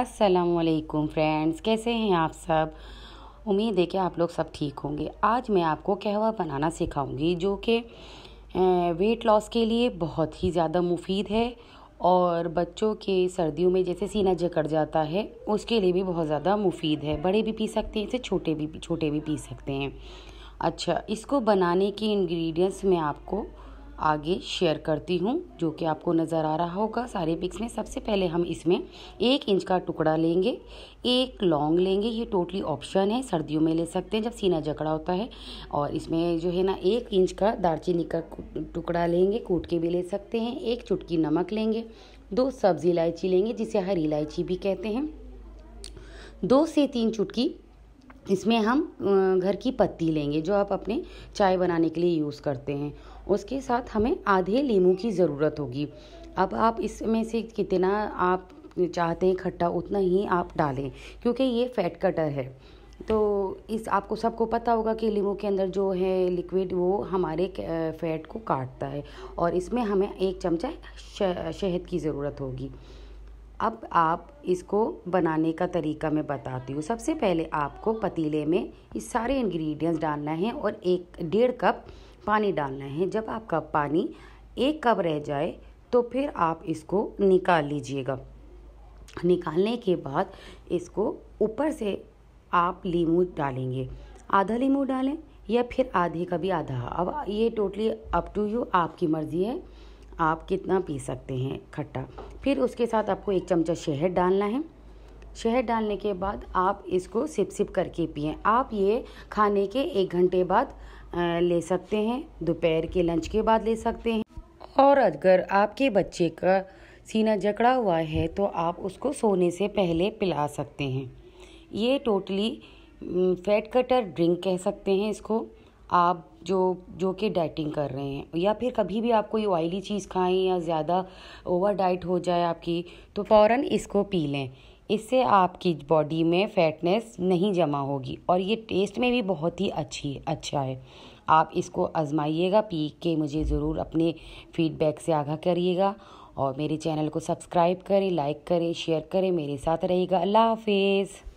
असलकुम फ्रेंड्स कैसे हैं आप सब उम्मीद है कि आप लोग सब ठीक होंगे आज मैं आपको कहवा बनाना सिखाऊंगी जो कि वेट लॉस के लिए बहुत ही ज़्यादा मुफीद है और बच्चों के सर्दियों में जैसे सीना जकड़ जाता है उसके लिए भी बहुत ज़्यादा मुफीद है बड़े भी पी सकते हैं इसे छोटे भी छोटे भी पी सकते हैं अच्छा इसको बनाने के इंग्रेडिएंट्स मैं आपको आगे शेयर करती हूँ जो कि आपको नज़र आ रहा होगा सारे पिक्स में सबसे पहले हम इसमें एक इंच का टुकड़ा लेंगे एक लॉन्ग लेंगे ये टोटली ऑप्शन है सर्दियों में ले सकते हैं जब सीना जकड़ा होता है और इसमें जो है ना एक इंच का दालचीनी का टुकड़ा लेंगे कूट के भी ले सकते हैं एक चुटकी नमक लेंगे दो सब्ज़ी इलायची लेंगे जिसे हरी इलायची भी कहते हैं दो से तीन चुटकी इसमें हम घर की पत्ती लेंगे जो आप अपने चाय बनाने के लिए यूज़ करते हैं उसके साथ हमें आधे लीमू की ज़रूरत होगी अब आप इसमें से कितना आप चाहते हैं खट्टा उतना ही आप डालें क्योंकि ये फैट कटर है तो इस आपको सबको पता होगा कि लीमू के अंदर जो है लिक्विड वो हमारे फैट को काटता है और इसमें हमें एक चमचा शहद की ज़रूरत होगी अब आप इसको बनाने का तरीका मैं बताती हूँ सबसे पहले आपको पतीले में इस सारे इंग्रेडिएंट्स डालना है और एक डेढ़ कप पानी डालना है जब आपका पानी एक कप रह जाए तो फिर आप इसको निकाल लीजिएगा निकालने के बाद इसको ऊपर से आप लीमू डालेंगे आधा लीमू डालें या फिर आधे का भी आधा अब ये टोटली अप टू यू आपकी मर्ज़ी है आप कितना पी सकते हैं खट्टा फिर उसके साथ आपको एक चमचा शहद डालना है शहद डालने के बाद आप इसको सिप सिप करके पिए आप ये खाने के एक घंटे बाद ले सकते हैं दोपहर के लंच के बाद ले सकते हैं और अगर आपके बच्चे का सीना जकड़ा हुआ है तो आप उसको सोने से पहले पिला सकते हैं ये टोटली फैट कटर ड्रिंक कह सकते हैं इसको आप जो जो कि डाइटिंग कर रहे हैं या फिर कभी भी आप कोई ऑयली चीज़ खाएं या ज़्यादा ओवर डाइट हो जाए आपकी तो फ़ौर इसको पी लें इससे आपकी बॉडी में फैटनेस नहीं जमा होगी और ये टेस्ट में भी बहुत ही अच्छी अच्छा है आप इसको आजमाइएगा पी के मुझे ज़रूर अपने फीडबैक से आगाह करिएगा और मेरे चैनल को सब्सक्राइब करें लाइक करें शेयर करें मेरे साथ रहिएगा अल्लाह हाफिज़